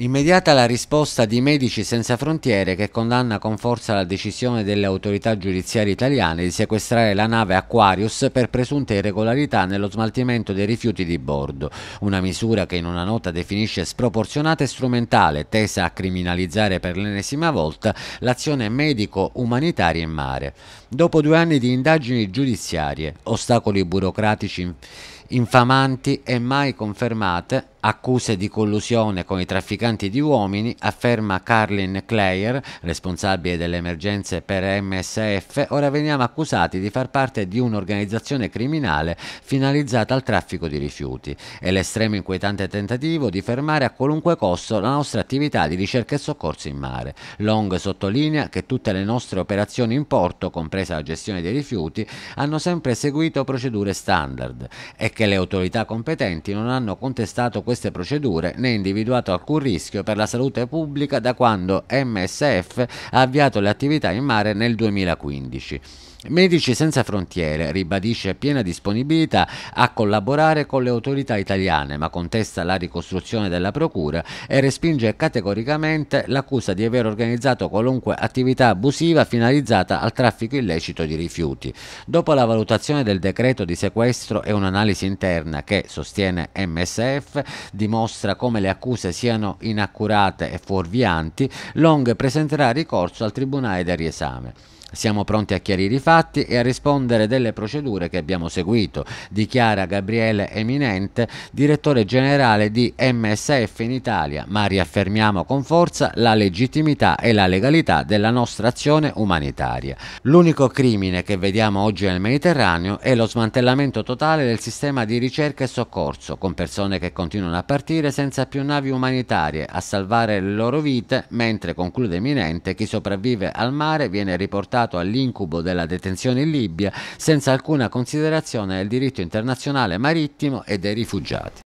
Immediata la risposta di Medici Senza Frontiere che condanna con forza la decisione delle autorità giudiziarie italiane di sequestrare la nave Aquarius per presunte irregolarità nello smaltimento dei rifiuti di bordo, una misura che in una nota definisce sproporzionata e strumentale, tesa a criminalizzare per l'ennesima volta l'azione medico-umanitaria in mare. Dopo due anni di indagini giudiziarie, ostacoli burocratici infamanti e mai confermate accuse di collusione con i trafficanti di uomini, afferma Carlin Clayer, responsabile delle emergenze per MSF, ora veniamo accusati di far parte di un'organizzazione criminale finalizzata al traffico di rifiuti È l'estremo inquietante tentativo di fermare a qualunque costo la nostra attività di ricerca e soccorso in mare. Long sottolinea che tutte le nostre operazioni in porto, compresa la gestione dei rifiuti, hanno sempre seguito procedure standard e perché le autorità competenti non hanno contestato queste procedure né individuato alcun rischio per la salute pubblica da quando MSF ha avviato le attività in mare nel 2015. Medici Senza Frontiere ribadisce piena disponibilità a collaborare con le autorità italiane, ma contesta la ricostruzione della Procura e respinge categoricamente l'accusa di aver organizzato qualunque attività abusiva finalizzata al traffico illecito di rifiuti. Dopo la valutazione del decreto di sequestro e un'analisi Interna che sostiene MSF, dimostra come le accuse siano inaccurate e fuorvianti, Long presenterà ricorso al Tribunale del riesame. Siamo pronti a chiarire i fatti e a rispondere delle procedure che abbiamo seguito, dichiara Gabriele Eminente, direttore generale di MSF in Italia, ma riaffermiamo con forza la legittimità e la legalità della nostra azione umanitaria. L'unico crimine che vediamo oggi nel Mediterraneo è lo smantellamento totale del sistema di ricerca e soccorso, con persone che continuano a partire senza più navi umanitarie a salvare le loro vite, mentre conclude Eminente chi sopravvive al mare viene riportato portato all'incubo della detenzione in Libia senza alcuna considerazione del diritto internazionale marittimo e dei rifugiati.